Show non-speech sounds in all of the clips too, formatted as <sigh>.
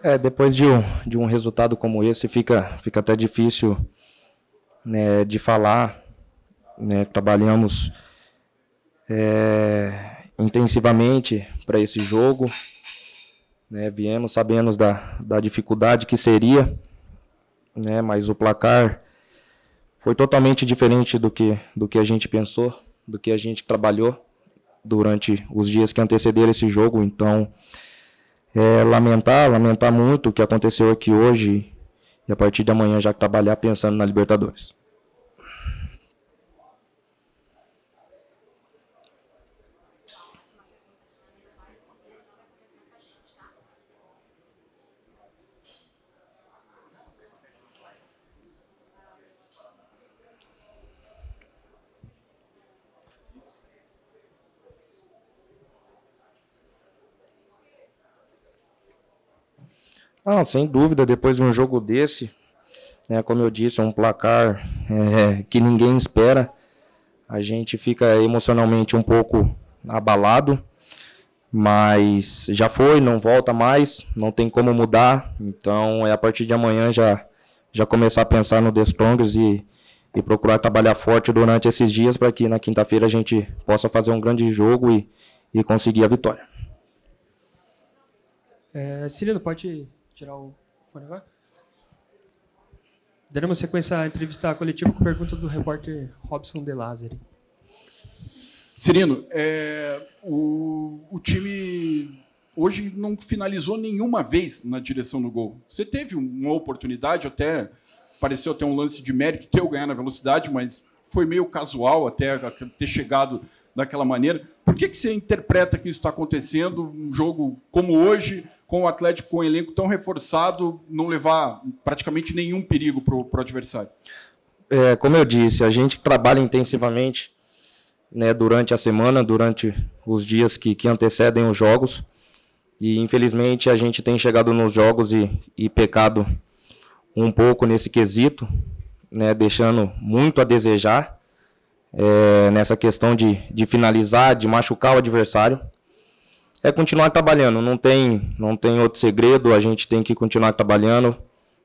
É, depois de um, de um resultado como esse, fica, fica até difícil né, de falar. Né? Trabalhamos é, intensivamente para esse jogo. Né? Viemos sabendo da, da dificuldade que seria, né? mas o placar foi totalmente diferente do que, do que a gente pensou, do que a gente trabalhou durante os dias que antecederam esse jogo. Então é, lamentar, lamentar muito o que aconteceu aqui hoje e a partir de amanhã já trabalhar pensando na Libertadores. Ah, sem dúvida, depois de um jogo desse, né, como eu disse, um placar é, que ninguém espera, a gente fica emocionalmente um pouco abalado, mas já foi, não volta mais, não tem como mudar, então é a partir de amanhã já, já começar a pensar no The e, e procurar trabalhar forte durante esses dias para que na quinta-feira a gente possa fazer um grande jogo e, e conseguir a vitória. É, Cirilo, pode tirar o fone agora. Daremos sequência à entrevista coletiva com pergunta do repórter Robson De Lazari. Cirino, é, o, o time hoje não finalizou nenhuma vez na direção do gol. Você teve uma oportunidade, até pareceu até um lance de mérito teu ganhar na velocidade, mas foi meio casual até ter chegado daquela maneira. Por que, que você interpreta que isso está acontecendo? Um jogo como hoje, com o Atlético com o elenco tão reforçado não levar praticamente nenhum perigo para o adversário? É, como eu disse, a gente trabalha intensivamente né, durante a semana, durante os dias que, que antecedem os jogos. E infelizmente a gente tem chegado nos jogos e, e pecado um pouco nesse quesito, né, deixando muito a desejar é, nessa questão de, de finalizar, de machucar o adversário é continuar trabalhando, não tem, não tem outro segredo, a gente tem que continuar trabalhando,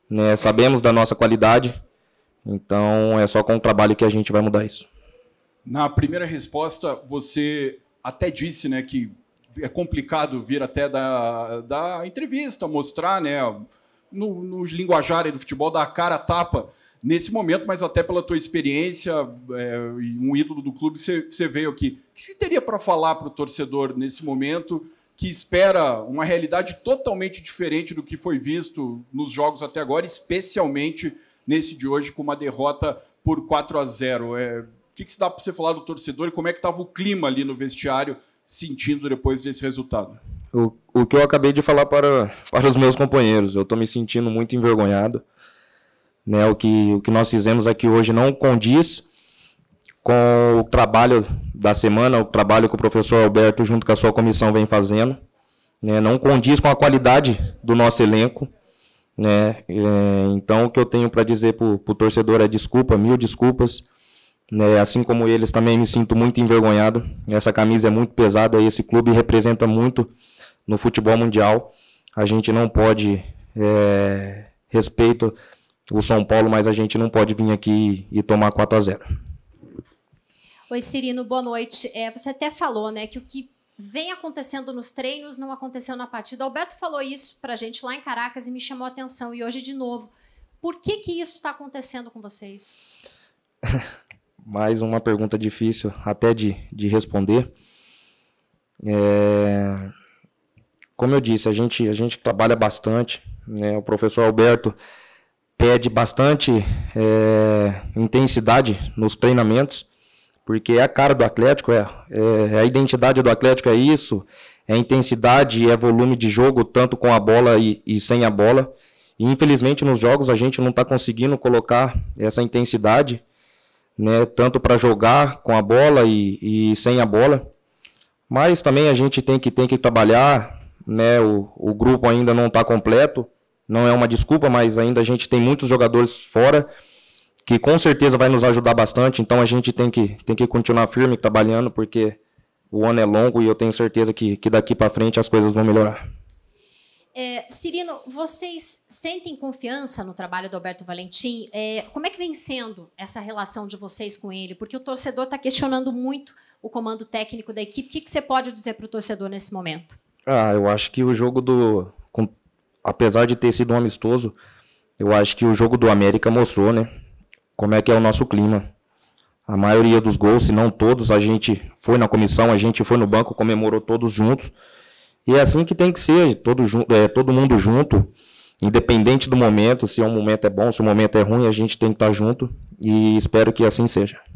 né? sabemos da nossa qualidade, então é só com o trabalho que a gente vai mudar isso. Na primeira resposta, você até disse né, que é complicado vir até da, da entrevista, mostrar, né, no, no linguajar do futebol, dar a cara a tapa nesse momento, mas até pela tua experiência, é, um ídolo do clube, você, veio aqui. O que você teria para falar para o torcedor nesse momento que espera uma realidade totalmente diferente do que foi visto nos jogos até agora, especialmente nesse de hoje, com uma derrota por 4 a 0. É, o que, que se dá para você falar do torcedor e como é que estava o clima ali no vestiário, sentindo depois desse resultado? O, o que eu acabei de falar para, para os meus companheiros, eu estou me sentindo muito envergonhado. Né? O, que, o que nós fizemos aqui hoje não condiz com o trabalho da semana, o trabalho que o professor Alberto, junto com a sua comissão, vem fazendo. Né? Não condiz com a qualidade do nosso elenco. Né? É, então, o que eu tenho para dizer para o torcedor é desculpa, mil desculpas. Né? Assim como eles, também me sinto muito envergonhado. Essa camisa é muito pesada e esse clube representa muito no futebol mundial. A gente não pode é, respeito o São Paulo, mas a gente não pode vir aqui e tomar 4 a 0. Oi, Cirino, boa noite. É, você até falou né, que o que vem acontecendo nos treinos não aconteceu na partida. O Alberto falou isso para a gente lá em Caracas e me chamou a atenção, e hoje de novo. Por que, que isso está acontecendo com vocês? <laughs> Mais uma pergunta difícil até de, de responder. É... Como eu disse, a gente, a gente trabalha bastante. Né? O professor Alberto pede bastante é, intensidade nos treinamentos, porque é a cara do Atlético, é, é, é a identidade do Atlético é isso, é intensidade, é volume de jogo, tanto com a bola e, e sem a bola. E infelizmente nos jogos a gente não está conseguindo colocar essa intensidade, né, tanto para jogar com a bola e, e, sem a bola. Mas também a gente tem que, tem que trabalhar, né, o, o grupo ainda não está completo. Não é uma desculpa, mas ainda a gente tem muitos jogadores fora que com certeza vai nos ajudar bastante. Então a gente tem que, tem que continuar firme trabalhando, porque o ano é longo e eu tenho certeza que, que daqui para frente as coisas vão melhorar. É, Cirino, vocês sentem confiança no trabalho do Alberto Valentim? É, como é que vem sendo essa relação de vocês com ele? Porque o torcedor está questionando muito o comando técnico da equipe. O que, que você pode dizer para o torcedor nesse momento? Ah, eu acho que o jogo do, apesar de ter sido um amistoso, eu acho que o jogo do América mostrou, né? Como é que é o nosso clima. A maioria dos gols, se não todos, a gente foi na comissão, a gente foi no banco, comemorou todos juntos. E é assim que tem que ser, todo, é, todo mundo junto, independente do momento, se o é um momento é bom, se o um momento é ruim, a gente tem que estar junto. E espero que assim seja.